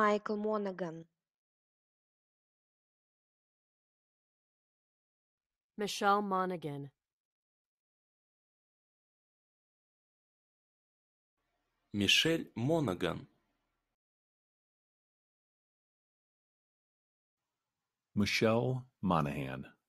michael monaghan michelle monaghan Michelle Monaghan, Michelle Monahan